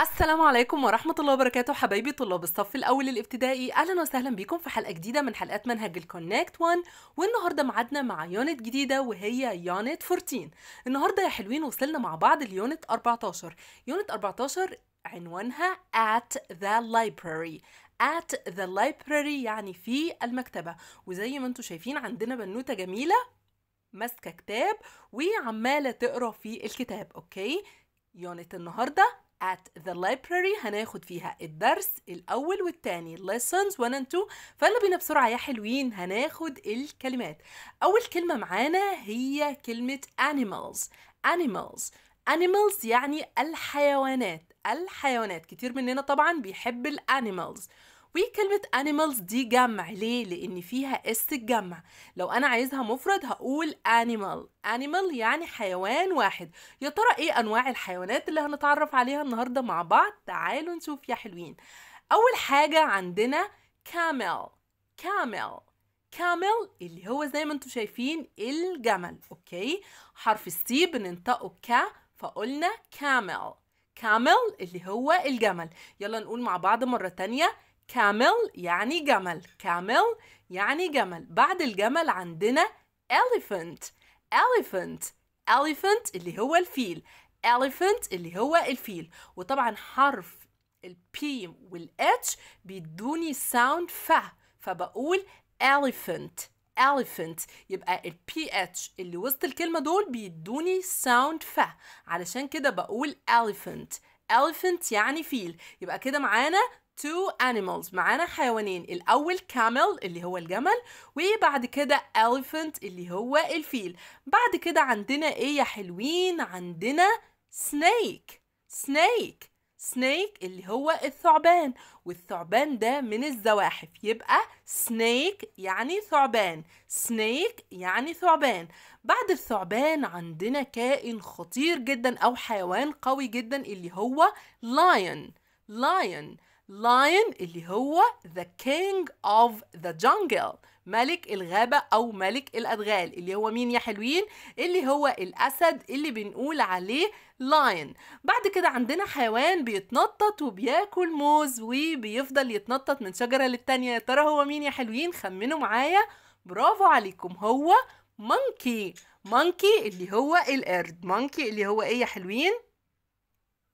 السلام عليكم ورحمة الله وبركاته حبايبي طلاب الصف الأول الابتدائي أهلا وسهلا بيكم في حلقة جديدة من حلقات منهج الكونكت 1 والنهاردة معادنا مع يونت جديدة وهي يونت 14 النهاردة يا حلوين وصلنا مع بعض ليونت 14 يونت 14 عنوانها at the library at the library يعني في المكتبة وزي ما انتم شايفين عندنا بنوتة جميلة ماسكة كتاب وعمالة تقرا في الكتاب اوكي يونت النهارده at the library هناخد فيها الدرس الأول والتاني lessons 1 and 2 فيلا بينا بسرعة يا حلوين هناخد الكلمات أول كلمة معانا هي كلمة animals animals animals يعني الحيوانات الحيوانات كتير مننا طبعا بيحب الانيمالز وكلمة animals دي جمع ليه؟ لأن فيها اس الجمع لو أنا عايزها مفرد هقول animal animal يعني حيوان واحد يا ترى إيه أنواع الحيوانات اللي هنتعرف عليها النهاردة مع بعض؟ تعالوا نشوف يا حلوين أول حاجة عندنا camel camel كامل اللي هو زي ما انتم شايفين الجمل اوكي حرف السي بننطقه ك فقلنا كامل كامل اللي هو الجمل يلا نقول مع بعض مرة تانية كامل يعني جمل كامل يعني جمل بعد الجمل عندنا elephant elephant elephant اللي هو الفيل elephant اللي هو الفيل وطبعا حرف وال والاتش بيدوني ساوند ف فبقول elephant elephant يبقى ال PH اللي وسط الكلمة دول بيدوني ساوند ف علشان كده بقول elephant elephant يعني فيل يبقى كده معانا two animals معانا حيوانين الأول camel اللي هو الجمل وبعد كده elephant اللي هو الفيل بعد كده عندنا إيه يا حلوين عندنا snake snake سنيك اللي هو الثعبان والثعبان ده من الزواحف يبقى سنيك يعني ثعبان سنيك يعني ثعبان بعد الثعبان عندنا كائن خطير جدا او حيوان قوي جدا اللي هو lion lion lion اللي هو the king of the jungle ملك الغابة أو ملك الأدغال اللي هو مين يا حلوين؟ اللي هو الأسد اللي بنقول عليه lion بعد كده عندنا حيوان بيتنطط وبياكل موز وبيفضل يتنطط من شجرة للتانية يا ترى هو مين يا حلوين؟ خمنوا معايا برافو عليكم هو monkey monkey اللي هو القرد monkey اللي هو ايه يا حلوين؟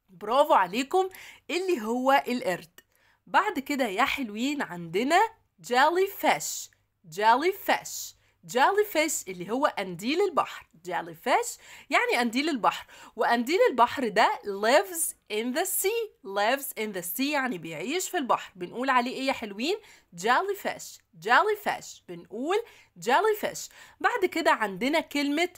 برافو عليكم اللي هو القرد بعد كده يا حلوين عندنا جالي فيش جالي فيش جالي فيش اللي هو قنديل البحر جالي فيش يعني قنديل البحر وقنديل البحر ده lives in the sea lives in the sea يعني بيعيش في البحر بنقول عليه ايه يا حلوين جالي فيش جالي فيش بنقول جالي فيش بعد كده عندنا كلمة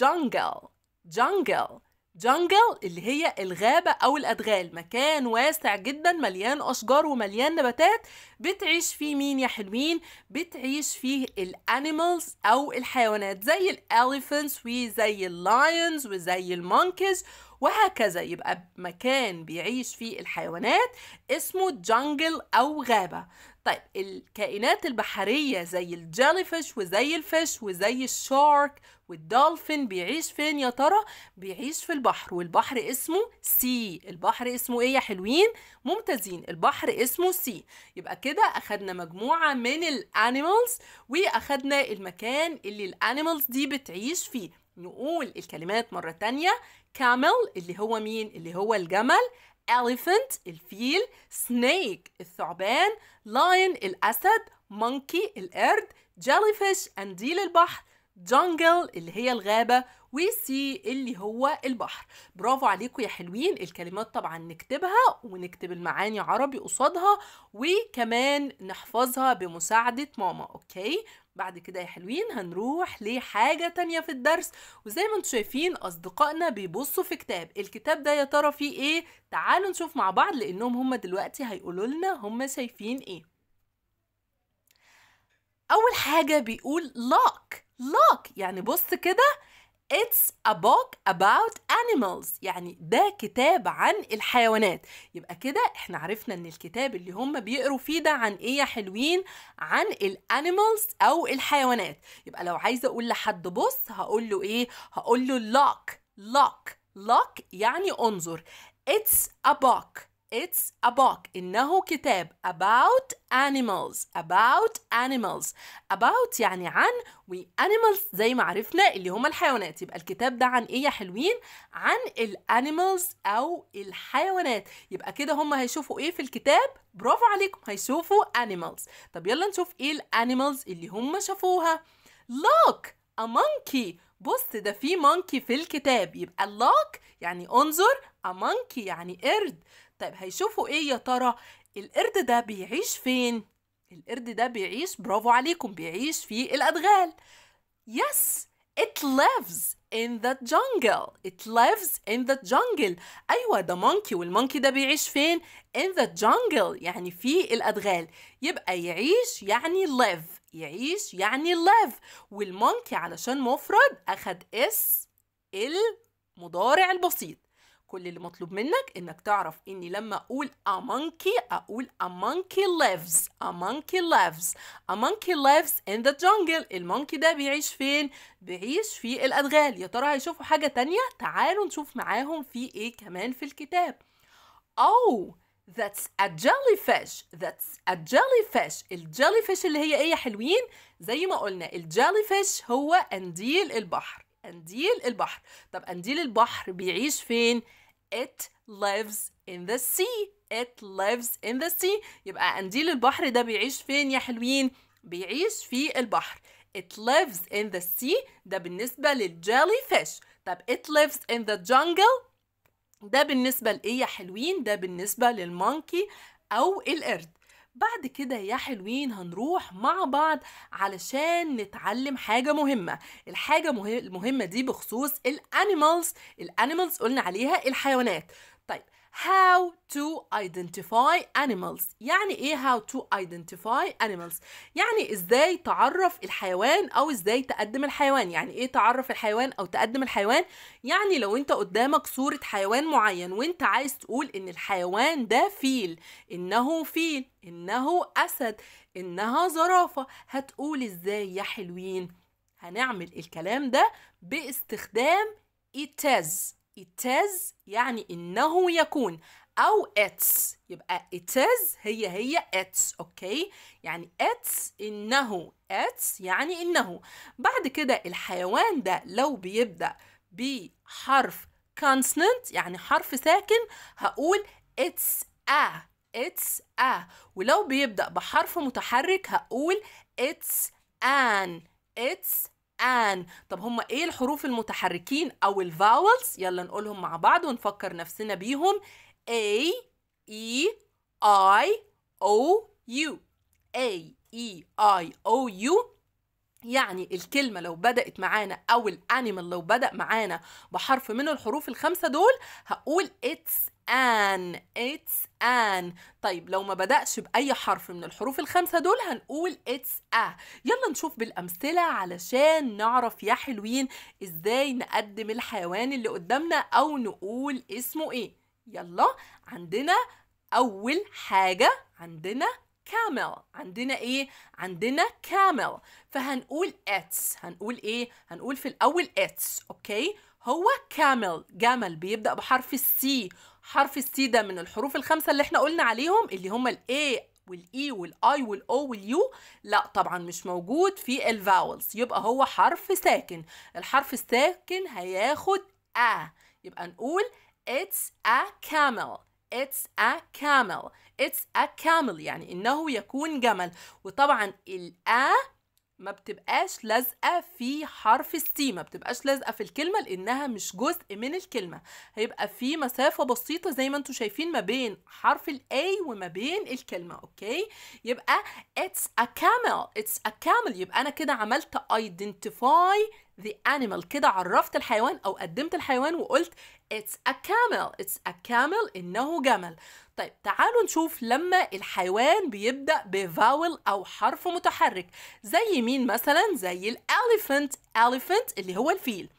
jungle jungle جانجل اللي هي الغابة أو الأدغال مكان واسع جدا مليان أشجار ومليان نباتات بتعيش فيه مين يا حلوين؟ بتعيش فيه الأنيمالز أو الحيوانات زي الأليفنس وزي اللايونز وزي المونكيز وهكذا يبقى مكان بيعيش فيه الحيوانات اسمه جنجل أو غابة طيب الكائنات البحرية زي فيش وزي الفيش وزي الشارك والدولفين بيعيش فين يا ترى؟ بيعيش في البحر والبحر اسمه سي البحر اسمه ايه يا حلوين؟ ممتازين البحر اسمه سي يبقى كده اخدنا مجموعة من الانيمالز واخدنا المكان اللي الانيمالز دي بتعيش فيه نقول الكلمات مرة تانية camel اللي هو مين اللي هو الجمل elephant الفيل snake الثعبان lion الأسد monkey القرد jellyfish أنديل البحر jungle اللي هي الغابة وسي اللي هو البحر برافو عليكم يا حلوين الكلمات طبعا نكتبها ونكتب المعاني عربي قصادها وكمان نحفظها بمساعدة ماما أوكي بعد كده يا حلوين هنروح لحاجة تانية في الدرس وزي ما انتم شايفين أصدقائنا بيبصوا في كتاب الكتاب ده يا ترى فيه ايه؟ تعالوا نشوف مع بعض لأنهم هم دلوقتي هيقولوا لنا هم شايفين ايه أول حاجة بيقول لوك لوك يعني بص كده It's a book about animals يعني ده كتاب عن الحيوانات يبقى كده احنا عرفنا ان الكتاب اللي هم بيقروا فيه ده عن ايه يا حلوين عن الانيمالز او الحيوانات يبقى لو عايزه اقول لحد بص هقول له ايه هقول له look look look يعني انظر It's a book It's a book إنه كتاب about animals about animals about يعني عن و animals زي ما عرفنا اللي هما الحيوانات يبقى الكتاب ده عن إيه يا حلوين؟ عن animals أو الحيوانات يبقى كده هما هيشوفوا إيه في الكتاب؟ برافو عليكم هيشوفوا animals طب يلا نشوف إيه animals اللي هما شافوها look a monkey بص ده في monkey في الكتاب يبقى look يعني انظر a monkey يعني قرد طيب هيشوفوا ايه يا ترى القرد ده بيعيش فين القرد ده بيعيش برافو عليكم بيعيش في الادغال يس it lives in the jungle it lives in the jungle ايوه ده مونكي والمونكي ده بيعيش فين in the jungle يعني في الادغال يبقى يعيش يعني live يعيش يعني live والمونكي علشان مفرد اخد اس المضارع البسيط كل اللي مطلوب منك انك تعرف اني لما اقول a monkey اقول a monkey lives a monkey lives a monkey lives in the jungle المونكي ده بيعيش فين بيعيش في الادغال يا ترى هيشوفوا حاجه تانية تعالوا نشوف معاهم في ايه كمان في الكتاب او That's a jellyfish That's a jellyfish الجيلي فيش اللي هي ايه يا حلوين زي ما قلنا الجيلي فيش هو انديل البحر قنديل البحر طب قنديل البحر بيعيش فين it lives in the sea it lives in the sea يبقى قنديل البحر ده بيعيش فين يا حلوين بيعيش في البحر it lives in the sea ده بالنسبة للجيلي فيش طب it lives in the jungle ده بالنسبة لإيه يا حلوين ده بالنسبة للمونكي أو القرد بعد كده يا حلوين هنروح مع بعض علشان نتعلم حاجة مهمة الحاجة المهمة دي بخصوص الانيمالز الانيمالز قلنا عليها الحيوانات طيب how to identify animals يعني ايه how to identify animals يعني ازاي تعرف الحيوان او ازاي تقدم الحيوان يعني ايه تعرف الحيوان او تقدم الحيوان يعني لو انت قدامك صورة حيوان معين وانت عايز تقول ان الحيوان ده فيل انه فيل انه اسد انها زرافة هتقول ازاي يا حلوين هنعمل الكلام ده باستخدام it is it is يعني إنه يكون أو its يبقى it is هي هي its أوكي يعني its إنه its يعني إنه بعد كده الحيوان ده لو بيبدأ بحرف consonant يعني حرف ساكن هقول it's a it's a ولو بيبدأ بحرف متحرك هقول it's an it's ان طب هما ايه الحروف المتحركين او الفاولز يلا نقولهم مع بعض ونفكر نفسنا بيهم a e i o u a e i o u يعني الكلمة لو بدأت معانا أو الأنيمال لو بدأ معانا بحرف من الحروف الخمسة دول هقول it's an it's an طيب لو ما بدأش بأي حرف من الحروف الخمسة دول هنقول it's a يلا نشوف بالأمثلة علشان نعرف يا حلوين إزاي نقدم الحيوان اللي قدامنا أو نقول اسمه إيه يلا عندنا أول حاجة عندنا كامل عندنا ايه عندنا كامل فهنقول اتس هنقول ايه هنقول في الاول اتس اوكي هو كامل جمل بيبدا بحرف السي حرف السي ده من الحروف الخمسه اللي احنا قلنا عليهم اللي هم الاي والاي e والاي والاو واليو لا طبعا مش موجود في الفاولز يبقى هو حرف ساكن الحرف الساكن هياخد ا يبقى نقول it's a camel It's a camel. It's a camel يعني إنه يكون جمل وطبعا الأ ما بتبقاش لازقه في حرف السي ما بتبقاش لازقه في الكلمه لانها مش جزء من الكلمه هيبقى في مسافه بسيطه زي ما انتم شايفين ما بين حرف الاي وما بين الكلمه اوكي يبقى اتس ا كامل اتس ا كامل يبقى انا كده عملت ايدنتيفاي ذا انيمال كده عرفت الحيوان او قدمت الحيوان وقلت It's a camel It's a camel إنه جمل طيب تعالوا نشوف لما الحيوان بيبدأ بفاول أو حرف متحرك زي مين مثلا زي الاليفنت إليفنت اللي هو الفيل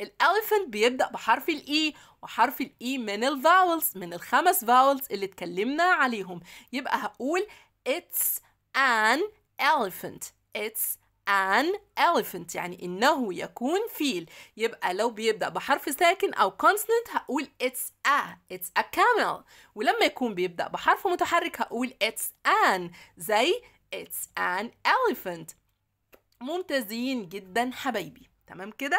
الاليفنت بيبدأ بحرف الإي e وحرف الإي e من الفاولز من الخمس فاولز اللي اتكلمنا عليهم يبقى هقول It's an elephant It's an elephant يعني إنه يكون فيل يبقى لو بيبدأ بحرف ساكن أو consonant هقول it's a it's a camel ولما يكون بيبدأ بحرف متحرك هقول it's an زي it's an elephant ممتازين جدا حبايبي تمام كده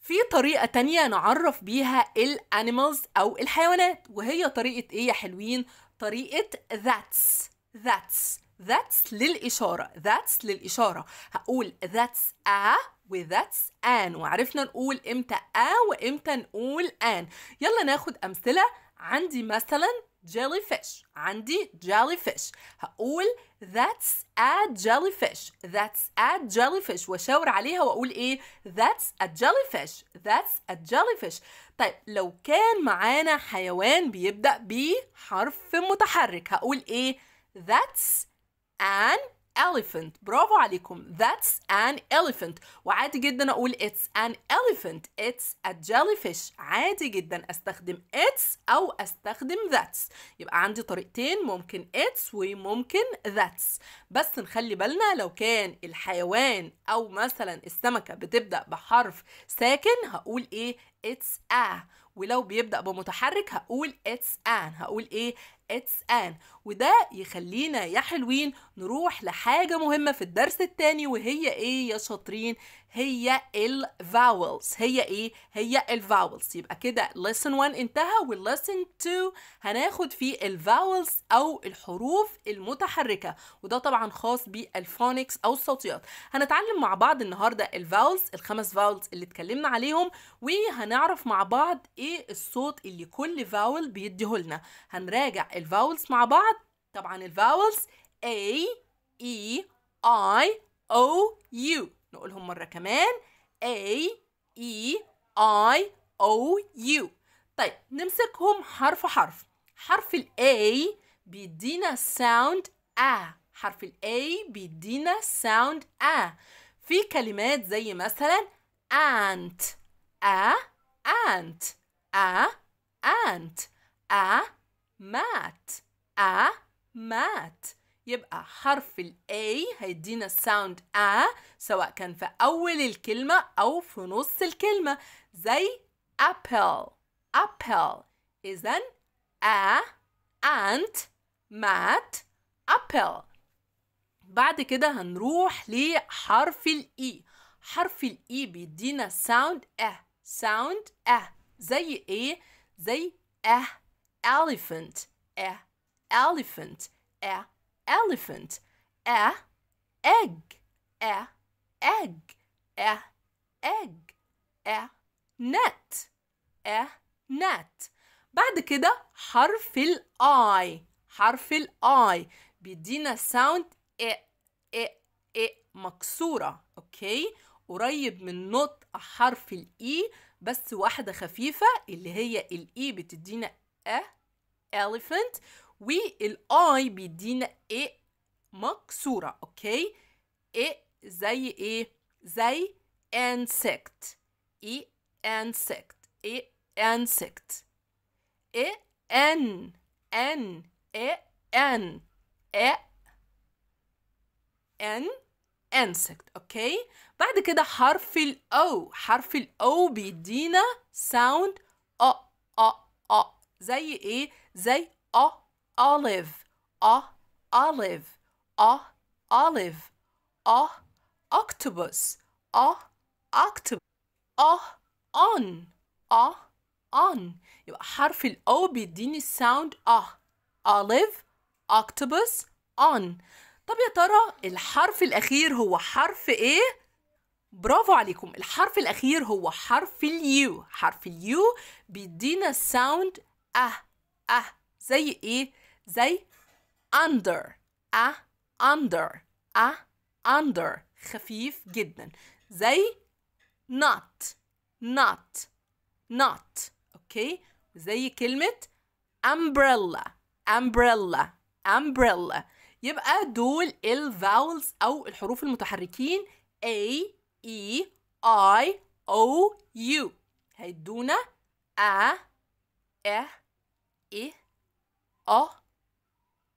في طريقة تانية نعرف بيها الانيمالز أو الحيوانات وهي طريقة إيه يا حلوين؟ طريقة that's that's that's للإشارة that's للإشارة هقول that's a وذاتس an وعرفنا نقول امتى a وامتى نقول an يلا ناخد أمثلة عندي مثلا jellyfish عندي jellyfish هقول that's a jellyfish that's a jellyfish واشاور عليها واقول ايه that's a jellyfish that's a jellyfish طيب لو كان معانا حيوان بيبدأ بحرف متحرك هقول ايه that's an elephant برافو عليكم that's an elephant وعادي جدا اقول it's an elephant it's a jellyfish عادي جدا استخدم it's او استخدم that's يبقى عندي طريقتين ممكن it's وممكن that's بس نخلي بالنا لو كان الحيوان او مثلا السمكة بتبدأ بحرف ساكن هقول ايه it's a ولو بيبدأ بمتحرك هقول it's an هقول ايه it's an وده يخلينا يا حلوين نروح لحاجة مهمة في الدرس التاني وهي ايه يا شاطرين هي vowels هي ايه هي vowels يبقى كده lesson 1 انتهى lesson 2 هناخد فيه vowels او الحروف المتحركه وده طبعا خاص بالفونكس او الصوتيات هنتعلم مع بعض النهارده vowels الخمس فاولز اللي اتكلمنا عليهم وهنعرف مع بعض ايه الصوت اللي كل فاول بيديهولنا هنراجع vowels مع بعض طبعا vowels A E I O U نقولهم مرة كمان A E I O U طيب نمسكهم حرف حرف حرف ال A بيدينا sound A حرف ال A بيدينا sound A في كلمات زي مثلا ant a ant a ant a mat a mat يبقى حرف ال A هيدينا الساوند A سواء كان في أول الكلمة أو في نص الكلمة زي apple apple إذا A أنت مات apple بعد كده هنروح لحرف E حرف E بيدينا ساوند A ساوند A زي إيه؟ زي A elephant A elephant أه elephant a egg a egg a egg a net a net بعد كده حرف الاي حرف الاي بيدينا ساوند إ إ إ مكسورة أوكي قريب من نطق حرف الإي e، بس واحدة خفيفة اللي هي الإي e بتدينا أ elephant والاي بيدينا ايه مكسوره اوكي ايه زي ايه زي انسكت اي انسكت اي انسكت اي ان ان اي ان اي ان انسكت اوكي بعد كده حرف الاو حرف الاو بيدينا sound ا ا ا زي ايه زي ا olive a ah, olive a ah, olive a ah, octopus a octopus a on a on يبقى حرف الأو بيديني الساوند a olive octopus on طب يا ترى الحرف الأخير هو حرف إيه؟ برافو عليكم الحرف الأخير هو حرف اليو حرف اليو بيدينا ساوند أه أه زي إيه؟ زي under a under a under خفيف جدا زي not not not اوكي زي كلمة umbrella umbrella umbrella يبقى دول ال vowels او الحروف المتحركين a e i o u هيدونا أ أه إ أه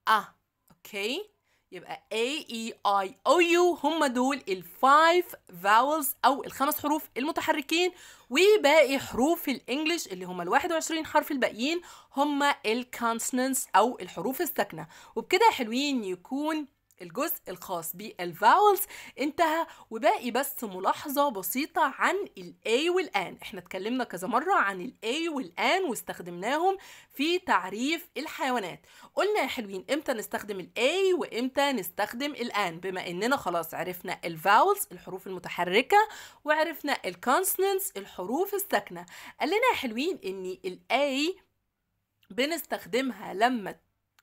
أ آه. أوكي يبقى A E I O U هم دول five vowels أو الخمس حروف المتحركين وباقي حروف الإنجليش اللي هم ال 21 حرف الباقيين هم consonants أو الحروف الساكنة وبكده حلوين يكون الجزء الخاص بالفاولز انتهى وباقي بس ملاحظه بسيطه عن الاي والان احنا اتكلمنا كذا مره عن الاي والان واستخدمناهم في تعريف الحيوانات قلنا يا حلوين امتى نستخدم الاي وامتى نستخدم الان بما اننا خلاص عرفنا الفاولز الحروف المتحركه وعرفنا الكونسوننتس الحروف الساكنه قال لنا يا حلوين ان الاي بنستخدمها لما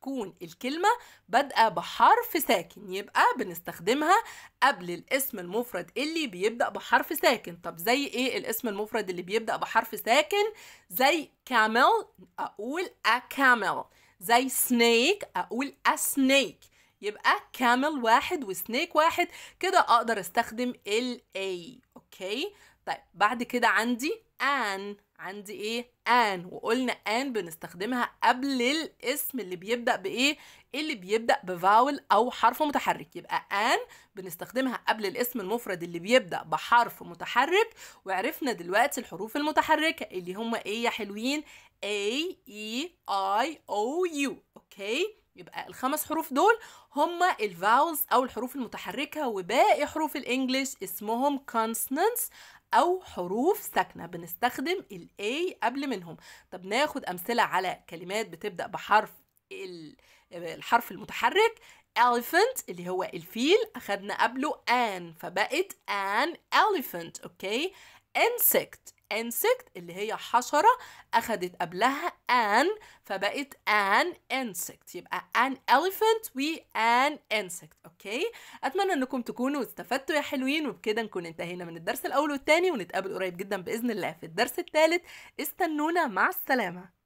تكون الكلمة بادئة بحرف ساكن يبقى بنستخدمها قبل الاسم المفرد اللي بيبدأ بحرف ساكن طب زي ايه الاسم المفرد اللي بيبدأ بحرف ساكن زي camel أقول a camel زي snake أقول a snake يبقى camel واحد وسنيك واحد كده أقدر استخدم ال A اوكي طيب بعد كده عندي an عندي ايه ان وقلنا ان بنستخدمها قبل الاسم اللي بيبدا بايه اللي بيبدا بفاول او حرف متحرك يبقى ان بنستخدمها قبل الاسم المفرد اللي بيبدا بحرف متحرك وعرفنا دلوقتي الحروف المتحركه اللي هم ايه يا حلوين A E I O U اوكي يبقى الخمس حروف دول هم الفاولز او الحروف المتحركه وباقي حروف الانجليش اسمهم consonants أو حروف ساكنة بنستخدم الـ A قبل منهم طب ناخد أمثلة على كلمات بتبدأ بحرف الحرف المتحرك elephant اللي هو الفيل أخدنا قبله an فبقت an elephant أوكي insect insect اللي هي حشرة أخدت قبلها an فبقت an insect يبقى an elephant و an insect أوكي أتمنى أنكم تكونوا استفدتوا يا حلوين وبكده نكون انتهينا من الدرس الأول والتاني ونتقابل قريب جدا بإذن الله في الدرس الثالث استنونا مع السلامة